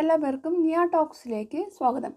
എല്ലാവർക്കും എല്ലാ നിയ ടോക്സിലേക്ക് സ്വാഗതം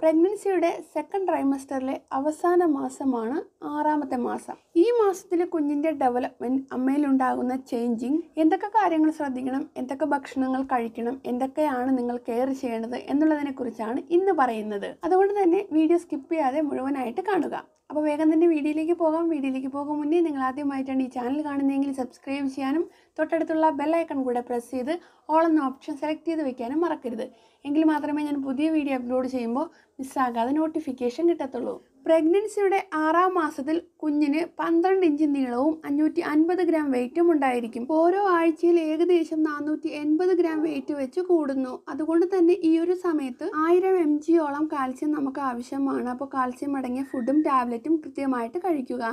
പ്രഗ്നൻസിയുടെ സെക്കൻഡ് ട്രൈമസ്റ്ററിലെ അവസാന മാസമാണ് ആറാമത്തെ മാസം ഈ മാസത്തിൽ കുഞ്ഞിൻ്റെ ഡെവലപ്മെൻറ്റ് അമ്മയിലുണ്ടാകുന്ന ചേഞ്ചിങ് എന്തൊക്കെ കാര്യങ്ങൾ ശ്രദ്ധിക്കണം എന്തൊക്കെ ഭക്ഷണങ്ങൾ കഴിക്കണം എന്തൊക്കെയാണ് നിങ്ങൾ കെയർ ചെയ്യേണ്ടത് എന്നുള്ളതിനെക്കുറിച്ചാണ് ഇന്ന് പറയുന്നത് അതുകൊണ്ട് തന്നെ വീഡിയോ സ്കിപ്പ് ചെയ്യാതെ മുഴുവനായിട്ട് കാണുക അപ്പോൾ വേഗം തന്നെ വീഡിയോയിലേക്ക് പോകാം വീഡിയോയിലേക്ക് പോകാൻ മുന്നേ നിങ്ങൾ ആദ്യമായിട്ടാണ് ഈ ചാനൽ കാണുന്നതെങ്കിൽ സബ്സ്ക്രൈബ് ചെയ്യാനും തൊട്ടടുത്തുള്ള ബെല്ലൈക്കൺ കൂടെ പ്രസ് ചെയ്ത് ഓൾ എന്ന ഓപ്ഷൻ സെലക്ട് ചെയ്ത് വെക്കാനും മറക്കരുത് എങ്കിൽ മാത്രമേ ഞാൻ പുതിയ വീഡിയോ അപ്ലോഡ് ചെയ്യുമ്പോൾ മിസ്സാകാതെ നോട്ടിഫിക്കേഷൻ കിട്ടത്തുള്ളൂ പ്രഗ്നൻസിയുടെ ആറാം മാസത്തിൽ കുഞ്ഞിന് പന്ത്രണ്ട് ഇഞ്ച് നീളവും അഞ്ഞൂറ്റി അൻപത് ഗ്രാം വെയിറ്റും ഉണ്ടായിരിക്കും ഓരോ ആഴ്ചയിൽ ഏകദേശം നാനൂറ്റി എൺപത് ഗ്രാം വെയിറ്റ് വെച്ച് കൂടുന്നു അതുകൊണ്ട് തന്നെ ഈ ഒരു സമയത്ത് ആയിരം എം ജിയോളം കാൽസ്യം നമുക്ക് ആവശ്യമാണ് അപ്പോൾ കാൽസ്യം അടങ്ങിയ ഫുഡും ടാബ്ലറ്റും കൃത്യമായിട്ട് കഴിക്കുക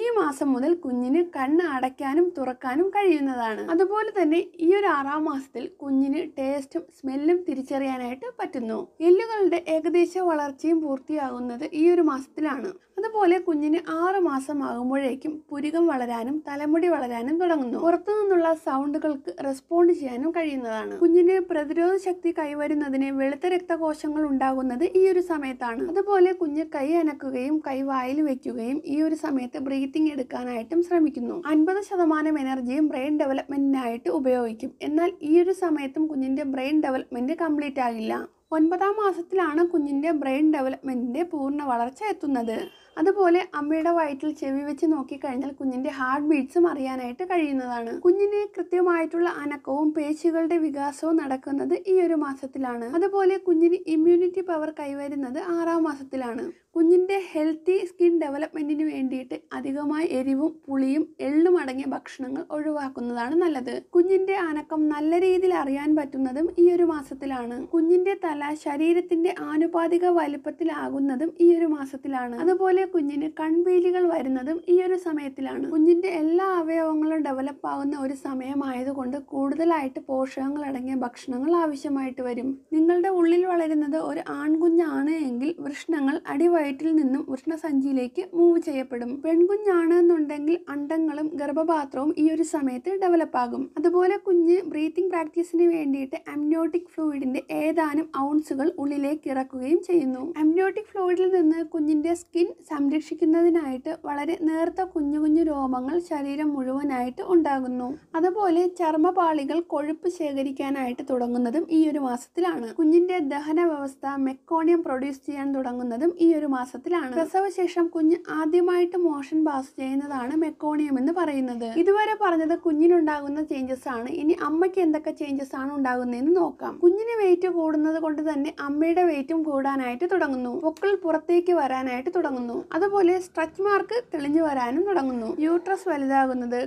ഈ മാസം മുതൽ കുഞ്ഞിന് കണ്ണ് അടയ്ക്കാനും തുറക്കാനും കഴിയുന്നതാണ് അതുപോലെ തന്നെ ഈ ഒരു ആറാം മാസത്തിൽ കുഞ്ഞിന് ടേസ്റ്റും സ്മെല്ലും തിരിച്ചറിയാനായിട്ട് പറ്റുന്നു എല്ലുകളുടെ ഏകദേശ വളർച്ചയും പൂർത്തിയാകുന്നത് ഈ ഒരു മാസത്തിലാണ് അതുപോലെ കുഞ്ഞിന് ആറ് മാസം ആകുമ്പോഴേക്കും പുരികം വളരാനും തലമുടി വളരാനും തുടങ്ങുന്നു പുറത്തു നിന്നുള്ള സൗണ്ടുകൾക്ക് റെസ്പോണ്ട് ചെയ്യാനും കഴിയുന്നതാണ് കുഞ്ഞിന് പ്രതിരോധ ശക്തി കൈവരുന്നതിന് വെളുത്ത രക്തകോശങ്ങൾ ഉണ്ടാകുന്നത് ഈ ഒരു സമയത്താണ് അതുപോലെ കുഞ്ഞ് കൈ അനക്കുകയും കൈ വായിൽ വെക്കുകയും ഈ ഒരു സമയത്ത് ബ്രീ ബ്രീത്തിങ് എടുക്കാനായിട്ടും ശ്രമിക്കുന്നു അൻപത് ശതമാനം എനർജിയും ബ്രെയിൻ ഡെവലപ്മെന്റിനായിട്ട് ഉപയോഗിക്കും എന്നാൽ ഈ ഒരു സമയത്തും കുഞ്ഞിന്റെ ബ്രെയിൻ ഡെവലപ്മെന്റ് കംപ്ലീറ്റ് ആകില്ല ഒൻപതാം മാസത്തിലാണ് കുഞ്ഞിന്റെ ബ്രെയിൻ ഡെവലപ്മെന്റിന്റെ പൂർണ്ണ വളർച്ച എത്തുന്നത് അതുപോലെ അമ്മയുടെ വയറ്റിൽ ചെവി വെച്ച് നോക്കിക്കഴിഞ്ഞാൽ കുഞ്ഞിന്റെ ഹാർട്ട് ബീറ്റ്സും അറിയാനായിട്ട് കഴിയുന്നതാണ് കുഞ്ഞിന് കൃത്യമായിട്ടുള്ള അനക്കവും പേശികളുടെ വികാസവും നടക്കുന്നത് ഈ ഒരു മാസത്തിലാണ് അതുപോലെ കുഞ്ഞിന് ഇമ്മ്യൂണിറ്റി പവർ കൈവരുന്നത് ആറാം മാസത്തിലാണ് കുഞ്ഞിന്റെ ഹെൽത്തി സ്കിൻ ഡെവലപ്മെന്റിന് വേണ്ടിയിട്ട് അധികമായി എരിവും പുളിയും എള്ളും അടങ്ങിയ ഭക്ഷണങ്ങൾ ഒഴിവാക്കുന്നതാണ് നല്ലത് കുഞ്ഞിന്റെ അനക്കം നല്ല രീതിയിൽ അറിയാൻ പറ്റുന്നതും ഈ ഒരു മാസത്തിലാണ് കുഞ്ഞിന്റെ തല ശരീരത്തിന്റെ ആനുപാതിക വലിപ്പത്തിലാകുന്നതും ഈ ഒരു മാസത്തിലാണ് അതുപോലെ കുഞ്ഞിന് കൺവീലികൾ വരുന്നതും ഈ ഒരു സമയത്തിലാണ് കുഞ്ഞിന്റെ എല്ലാ അവയവങ്ങളും ഡെവലപ്പ് ആകുന്ന ഒരു സമയമായതുകൊണ്ട് കൂടുതലായിട്ട് പോഷകങ്ങൾ അടങ്ങിയ ഭക്ഷണങ്ങൾ ആവശ്യമായിട്ട് വരും നിങ്ങളുടെ ഉള്ളിൽ വളരുന്നത് ഒരു ആൺകുഞ്ഞാണ് എങ്കിൽ വൃഷ്ണങ്ങൾ അടിവയറ്റിൽ നിന്നും വൃഷ്ണസഞ്ചിയിലേക്ക് മൂവ് ചെയ്യപ്പെടും പെൺകുഞ്ഞാണ് എന്നുണ്ടെങ്കിൽ അണ്ടങ്ങളും ഗർഭപാത്രവും ഈ ഒരു സമയത്ത് ഡെവലപ്പ് ആകും അതുപോലെ കുഞ്ഞ് ബ്രീത്തിങ് പ്രാക്ടീസിന് വേണ്ടിയിട്ട് അമ്നോട്ടിക് ഫ്ലൂയിഡിന്റെ ഏതാനും ഔൺസുകൾ ഉള്ളിലേക്ക് ഇറക്കുകയും ചെയ്യുന്നു അമ്നോട്ടിക് ഫ്ലൂയിഡിൽ നിന്ന് കുഞ്ഞിന്റെ സ്കിൻ സംരക്ഷിക്കുന്നതിനായിട്ട് വളരെ നേർത്ത കുഞ്ഞു കുഞ്ഞു രോമങ്ങൾ ശരീരം മുഴുവനായിട്ട് ഉണ്ടാകുന്നു അതുപോലെ ചർമ്മപാളികൾ കൊഴുപ്പ് ശേഖരിക്കാനായിട്ട് തുടങ്ങുന്നതും ഈ ഒരു മാസത്തിലാണ് കുഞ്ഞിന്റെ ദഹന വ്യവസ്ഥ മെക്കോണിയം പ്രൊഡ്യൂസ് ചെയ്യാൻ തുടങ്ങുന്നതും ഈ ഒരു മാസത്തിലാണ് പ്രസവശേഷം കുഞ്ഞ് ആദ്യമായിട്ട് മോഷൻ പാസ് ചെയ്യുന്നതാണ് മെക്കോണിയം എന്ന് പറയുന്നത് ഇതുവരെ പറഞ്ഞത് കുഞ്ഞിനുണ്ടാകുന്ന ചേഞ്ചസ് ആണ് ഇനി അമ്മയ്ക്ക് എന്തൊക്കെ ചേഞ്ചസ് ആണ് ഉണ്ടാകുന്നതെന്ന് നോക്കാം കുഞ്ഞിന് വെയിറ്റ് കൂടുന്നത് കൊണ്ട് തന്നെ അമ്മയുടെ വെയിറ്റും കൂടാനായിട്ട് തുടങ്ങുന്നു പൊക്കിൾ പുറത്തേക്ക് വരാനായിട്ട് തുടങ്ങുന്നു അതുപോലെ സ്ട്രെച്ച് മാർക്ക് തെളിഞ്ഞു വരാനും തുടങ്ങുന്നു യൂട്രസ് വലുതാകുന്നത്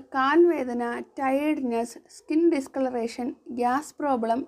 വേദന tiredness skin discolouration gas problem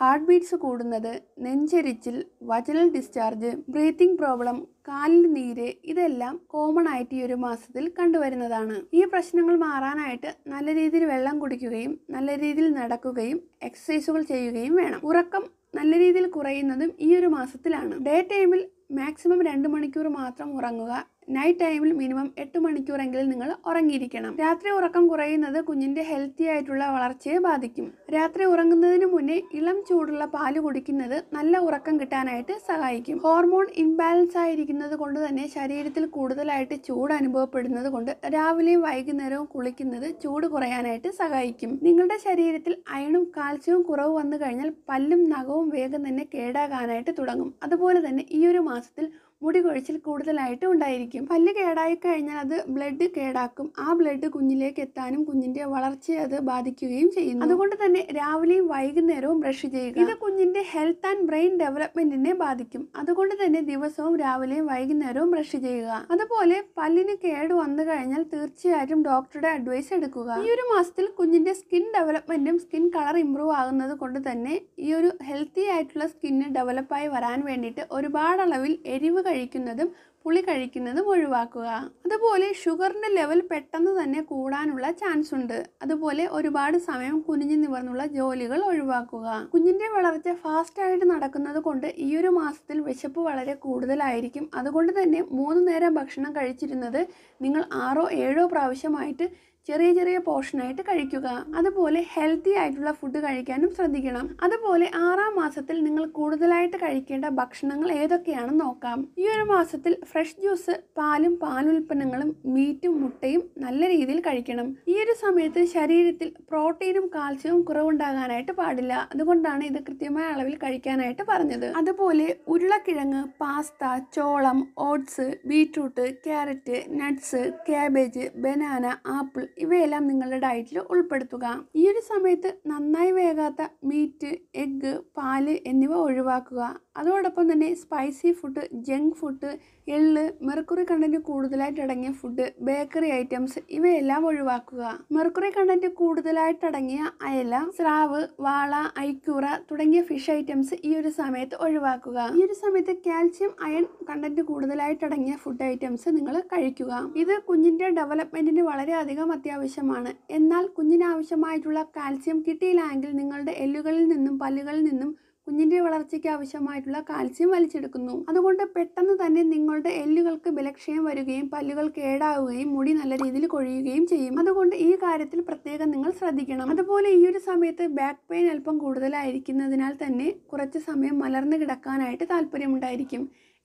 heart beats കൂടുന്നത് നെഞ്ചരിച്ചിൽ വജനൽ ഡിസ്ചാർജ് ബ്രീത്തിങ് പ്രോബ്ലം കാലിൽ നീര് ഇതെല്ലാം കോമൺ ആയിട്ട് ഈ ഒരു മാസത്തിൽ കണ്ടുവരുന്നതാണ് ഈ പ്രശ്നങ്ങൾ മാറാനായിട്ട് നല്ല രീതിയിൽ വെള്ളം കുടിക്കുകയും നല്ല രീതിയിൽ നടക്കുകയും എക്സസൈസുകൾ ചെയ്യുകയും വേണം ഉറക്കം നല്ല രീതിയിൽ കുറയുന്നതും ഈ ഒരു മാസത്തിലാണ് ഡേ ടൈമിൽ മാക്സിമം രണ്ട് മണിക്കൂർ മാത്രം ഉറങ്ങുക നൈറ്റ് ടൈമിൽ മിനിമം എട്ട് മണിക്കൂറെങ്കിലും നിങ്ങൾ ഉറങ്ങിയിരിക്കണം രാത്രി ഉറക്കം കുറയുന്നത് കുഞ്ഞിൻ്റെ ഹെൽത്തി ആയിട്ടുള്ള വളർച്ചയെ ബാധിക്കും രാത്രി ഉറങ്ങുന്നതിന് മുന്നേ ഇളം ചൂടുള്ള പാല് കുടിക്കുന്നത് നല്ല ഉറക്കം കിട്ടാനായിട്ട് സഹായിക്കും ഹോർമോൺ ഇംബാലൻസ് ആയിരിക്കുന്നത് കൊണ്ട് തന്നെ ശരീരത്തിൽ കൂടുതലായിട്ട് ചൂട് അനുഭവപ്പെടുന്നത് കൊണ്ട് രാവിലെയും വൈകുന്നേരവും കുളിക്കുന്നത് ചൂട് കുറയാനായിട്ട് സഹായിക്കും നിങ്ങളുടെ ശരീരത്തിൽ അയണും കാൽസ്യവും കുറവ് വന്നു കഴിഞ്ഞാൽ പല്ലും നഖവും വേഗം തന്നെ കേടാകാനായിട്ട് തുടങ്ങും അതുപോലെ തന്നെ ഈ ഒരു മാസത്തിൽ മുടി കൊഴിച്ചിൽ കൂടുതലായിട്ടും ഉണ്ടായിരിക്കും പല്ല് കേടായി കഴിഞ്ഞാൽ അത് ബ്ലഡ് കേടാക്കും ആ ബ്ലഡ് കുഞ്ഞിലേക്ക് എത്താനും കുഞ്ഞിന്റെ വളർച്ചയെ അത് ബാധിക്കുകയും ചെയ്യുന്നു അതുകൊണ്ട് തന്നെ രാവിലെയും വൈകുന്നേരവും ബ്രഷ് ചെയ്യുക ഇത് കുഞ്ഞിന്റെ ഹെൽത്ത് ആൻഡ് ബ്രെയിൻ ഡെവലപ്മെന്റിനെ ബാധിക്കും അതുകൊണ്ട് തന്നെ ദിവസവും രാവിലെയും വൈകുന്നേരവും ബ്രഷ് ചെയ്യുക അതുപോലെ പല്ലിന് കേട് വന്നു കഴിഞ്ഞാൽ തീർച്ചയായിട്ടും ഡോക്ടറുടെ അഡ്വൈസ് എടുക്കുക ഈ ഒരു മാസത്തിൽ കുഞ്ഞിന്റെ സ്കിൻ ഡെവലപ്മെന്റും സ്കിൻ കളർ ഇമ്പ്രൂവ് ആകുന്നത് കൊണ്ട് തന്നെ ഈ ഒരു ഹെൽത്തി ആയിട്ടുള്ള സ്കിന്ന് ഡെവലപ്പായി വരാൻ വേണ്ടിയിട്ട് ഒരുപാട് അളവിൽ എരിവ് കഴിക്കുന്നതും പുളി കഴിക്കുന്നതും ഒഴിവാക്കുക അതുപോലെ ഷുഗറിൻ്റെ ലെവൽ പെട്ടെന്ന് തന്നെ കൂടാനുള്ള ചാൻസ് ഉണ്ട് അതുപോലെ ഒരുപാട് സമയം കുനിഞ്ഞു നിവർന്നുള്ള ജോലികൾ ഒഴിവാക്കുക കുഞ്ഞിൻ്റെ വളർച്ച ഫാസ്റ്റ് ആയിട്ട് നടക്കുന്നത് കൊണ്ട് ഈ ഒരു മാസത്തിൽ വിശപ്പ് വളരെ കൂടുതലായിരിക്കും അതുകൊണ്ട് തന്നെ മൂന്ന് നേരം ഭക്ഷണം കഴിച്ചിരുന്നത് നിങ്ങൾ ആറോ ഏഴോ പ്രാവശ്യമായിട്ട് ചെറിയ ചെറിയ പോർഷനായിട്ട് കഴിക്കുക അതുപോലെ ഹെൽത്തി ആയിട്ടുള്ള ഫുഡ് കഴിക്കാനും ശ്രദ്ധിക്കണം അതുപോലെ ആറാം മാസത്തിൽ നിങ്ങൾ കൂടുതലായിട്ട് കഴിക്കേണ്ട ഭക്ഷണങ്ങൾ ഏതൊക്കെയാണെന്ന് നോക്കാം ഈ ഒരു മാസത്തിൽ ഫ്രഷ് ജ്യൂസ് പാലും പാലുൽപ്പന്നങ്ങളും മീറ്റും മുട്ടയും നല്ല രീതിയിൽ കഴിക്കണം ഈ ഒരു സമയത്ത് ശരീരത്തിൽ പ്രോട്ടീനും കാൽസ്യവും കുറവുണ്ടാകാനായിട്ട് പാടില്ല അതുകൊണ്ടാണ് ഇത് കൃത്യമായ അളവിൽ കഴിക്കാനായിട്ട് പറഞ്ഞത് അതുപോലെ ഉരുളക്കിഴങ്ങ് പാസ്ത ചോളം oats beetroot carrot nuts cabbage banana apple ഇവയെല്ലാം നിങ്ങളുടെ ഡയറ്റിൽ ഉൾപ്പെടുത്തുക ഈ ഒരു സമയത്ത് നന്നായി വേകാത്ത മീറ്റ് എഗ്ഗ് പാല് എന്നിവ ഒഴിവാക്കുക അതോടൊപ്പം തന്നെ സ്പൈസി ഫുഡ് ജങ്ക് ഫുഡ് എള്ള് മെർക്കുറി കണ്ടന്റ് കൂടുതലായിട്ട് അടങ്ങിയ ഫുഡ് ബേക്കറി ഐറ്റംസ് ഇവയെല്ലാം ഒഴിവാക്കുക മെർക്കുറി കണ്ടന്റ് കൂടുതലായിട്ട് അടങ്ങിയ അയല സ്രാവ് വാള ഐക്യൂറ തുടങ്ങിയ ഫിഷ് ഐറ്റംസ് ഈ ഒരു സമയത്ത് ഒഴിവാക്കുക ഈ ഒരു സമയത്ത് കാൽസ്യം അയൺ കണ്ടന്റ് കൂടുതലായിട്ട് അടങ്ങിയ ഫുഡ് ഐറ്റംസ് നിങ്ങൾ കഴിക്കുക ഇത് കുഞ്ഞിന്റെ ഡെവലപ്മെന്റിന് വളരെയധികം അത്യാവശ്യമാണ് എന്നാൽ കുഞ്ഞിന് ആവശ്യമായിട്ടുള്ള കാൽസ്യം കിട്ടിയില്ല എങ്കിൽ നിങ്ങളുടെ എല്ലുകളിൽ നിന്നും പല്ലുകളിൽ നിന്നും കുഞ്ഞിൻ്റെ വളർച്ചയ്ക്ക് ആവശ്യമായിട്ടുള്ള കാൽസ്യം വലിച്ചെടുക്കുന്നു അതുകൊണ്ട് പെട്ടെന്ന് തന്നെ നിങ്ങളുടെ എല്ലുകൾക്ക് ബലക്ഷയം വരികയും പല്ലുകൾ കേടാവുകയും മുടി നല്ല രീതിയിൽ കൊഴിയുകയും ചെയ്യും അതുകൊണ്ട് ഈ കാര്യത്തിൽ പ്രത്യേകം നിങ്ങൾ ശ്രദ്ധിക്കണം അതുപോലെ ഈ ഒരു സമയത്ത് ബാക്ക് പെയിൻ അല്പം കൂടുതലായിരിക്കുന്നതിനാൽ തന്നെ കുറച്ച് സമയം മലർന്നു കിടക്കാനായിട്ട് താല്പര്യമുണ്ടായിരിക്കും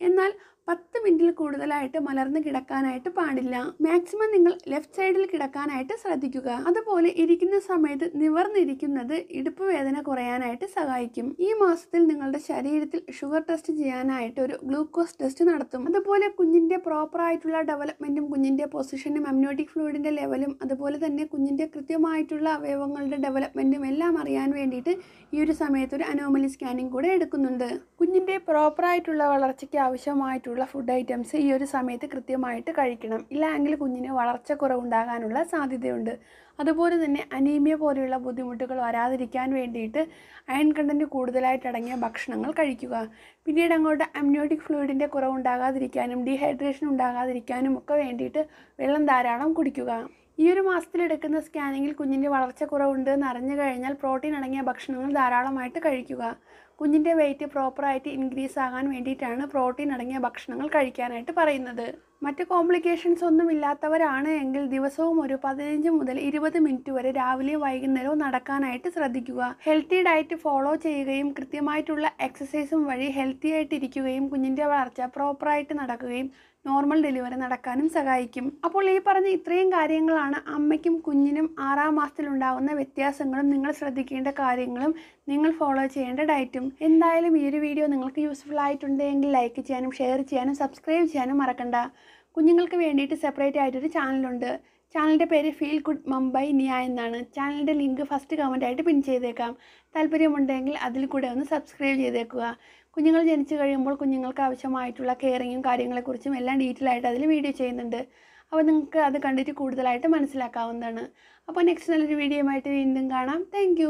എന്നാൽ പത്ത് മിനിറ്റിൽ കൂടുതലായിട്ട് മലർന്ന് കിടക്കാനായിട്ട് പാടില്ല മാക്സിമം നിങ്ങൾ ലെഫ്റ്റ് സൈഡിൽ കിടക്കാനായിട്ട് ശ്രദ്ധിക്കുക അതുപോലെ ഇരിക്കുന്ന സമയത്ത് നിവർന്നിരിക്കുന്നത് ഇടുപ്പ് വേദന കുറയാനായിട്ട് സഹായിക്കും ഈ മാസത്തിൽ നിങ്ങളുടെ ശരീരത്തിൽ ഷുഗർ ടെസ്റ്റ് ചെയ്യാനായിട്ട് ഒരു ഗ്ലൂക്കോസ് ടെസ്റ്റ് നടത്തും അതുപോലെ കുഞ്ഞിൻ്റെ പ്രോപ്പറായിട്ടുള്ള ഡെവലപ്മെൻറ്റും കുഞ്ഞിൻ്റെ പൊസിഷനും അമ്നോട്ടിക് ഫ്ലൂയിഡിൻ്റെ ലെവലും അതുപോലെ തന്നെ കുഞ്ഞിൻ്റെ കൃത്യമായിട്ടുള്ള അവയവങ്ങളുടെ ഡെവലപ്മെൻറ്റും എല്ലാം അറിയാൻ വേണ്ടിയിട്ട് ഈ ഒരു സമയത്ത് ഒരു അനോമലി സ്കാനിങ് കൂടെ എടുക്കുന്നുണ്ട് കുഞ്ഞിൻ്റെ പ്രോപ്പറായിട്ടുള്ള വളർച്ചയ്ക്ക് ആവശ്യമായിട്ടുള്ള ആയിട്ടുള്ള ഫുഡ് ഐറ്റംസ് ഈ ഒരു സമയത്ത് കൃത്യമായിട്ട് കഴിക്കണം ഇല്ലെങ്കിൽ കുഞ്ഞിന് വളർച്ച കുറവുണ്ടാകാനുള്ള സാധ്യതയുണ്ട് അതുപോലെ തന്നെ അനീമിയ പോലെയുള്ള ബുദ്ധിമുട്ടുകൾ വരാതിരിക്കാൻ വേണ്ടിയിട്ട് അയൺ കണ്ടൻറ്റ് കൂടുതലായിട്ട് അടങ്ങിയ ഭക്ഷണങ്ങൾ കഴിക്കുക പിന്നീട് അങ്ങോട്ട് അമ്നോട്ടിക് ഫ്ലൂയിഡിൻ്റെ കുറവുണ്ടാകാതിരിക്കാനും ഡീഹൈഡ്രേഷൻ ഉണ്ടാകാതിരിക്കാനും ഒക്കെ വേണ്ടിയിട്ട് വെള്ളം ധാരാളം കുടിക്കുക ഈ ഒരു മാസത്തിലെടുക്കുന്ന സ്കാനിങ്ങിൽ കുഞ്ഞിൻ്റെ വളർച്ച കുറവുണ്ട് എന്ന് അറിഞ്ഞു കഴിഞ്ഞാൽ പ്രോട്ടീൻ അടങ്ങിയ ഭക്ഷണങ്ങൾ ധാരാളമായിട്ട് കഴിക്കുക കുഞ്ഞിൻ്റെ വെയിറ്റ് പ്രോപ്പറായിട്ട് ഇൻക്രീസ് ആകാൻ വേണ്ടിയിട്ടാണ് പ്രോട്ടീൻ അടങ്ങിയ ഭക്ഷണങ്ങൾ കഴിക്കാനായിട്ട് പറയുന്നത് മറ്റ് കോംപ്ലിക്കേഷൻസ് ഒന്നും ഇല്ലാത്തവരാണ് എങ്കിൽ ദിവസവും ഒരു പതിനഞ്ച് മുതൽ ഇരുപത് മിനിറ്റ് വരെ രാവിലെ വൈകുന്നേരവും നടക്കാനായിട്ട് ശ്രദ്ധിക്കുക ഹെൽത്തി ഡയറ്റ് ഫോളോ ചെയ്യുകയും കൃത്യമായിട്ടുള്ള എക്സസൈസും വഴി ഹെൽത്തി ആയിട്ടിരിക്കുകയും കുഞ്ഞിൻ്റെ വളർച്ച പ്രോപ്പറായിട്ട് നടക്കുകയും നോർമൽ ഡെലിവറി നടക്കാനും സഹായിക്കും അപ്പോൾ ഈ പറഞ്ഞ ഇത്രയും കാര്യങ്ങളാണ് അമ്മയ്ക്കും കുഞ്ഞിനും ആറാം മാസത്തിലുണ്ടാകുന്ന വ്യത്യാസങ്ങളും നിങ്ങൾ ശ്രദ്ധിക്കേണ്ട കാര്യങ്ങളും നിങ്ങൾ ഫോളോ ചെയ്യേണ്ട ഡയറ്റും എന്തായാലും ഈ ഒരു വീഡിയോ നിങ്ങൾക്ക് യൂസ്ഫുൾ ആയിട്ടുണ്ടെങ്കിൽ ലൈക്ക് ചെയ്യാനും ഷെയർ ചെയ്യാനും സബ്സ്ക്രൈബ് ചെയ്യാനും മറക്കണ്ട കുഞ്ഞുങ്ങൾക്ക് വേണ്ടിയിട്ട് സെപ്പറേറ്റ് ആയിട്ടൊരു ചാനലുണ്ട് ചാനലിൻ്റെ പേര് ഫീൽ ഗുഡ് മുംബൈ നിയ എന്നാണ് ചാനലിൻ്റെ ലിങ്ക് ഫസ്റ്റ് കമൻറ്റായിട്ട് പിൻ ചെയ്തേക്കാം താല്പര്യമുണ്ടെങ്കിൽ അതിൽ കൂടെ ഒന്ന് സബ്സ്ക്രൈബ് ചെയ്തേക്കുക കുഞ്ഞുങ്ങൾ ജനിച്ചു കഴിയുമ്പോൾ കുഞ്ഞുങ്ങൾക്ക് ആവശ്യമായിട്ടുള്ള കെയറിങ്ങും കാര്യങ്ങളെക്കുറിച്ചും എല്ലാം ഡീറ്റെയിൽ ആയിട്ട് അതിൽ വീഡിയോ ചെയ്യുന്നുണ്ട് അപ്പോൾ നിങ്ങൾക്ക് അത് കണ്ടിട്ട് കൂടുതലായിട്ട് മനസ്സിലാക്കാവുന്നതാണ് അപ്പോൾ നെക്സ്റ്റ് നല്ലൊരു വീഡിയോയുമായിട്ട് വീണ്ടും കാണാം താങ്ക്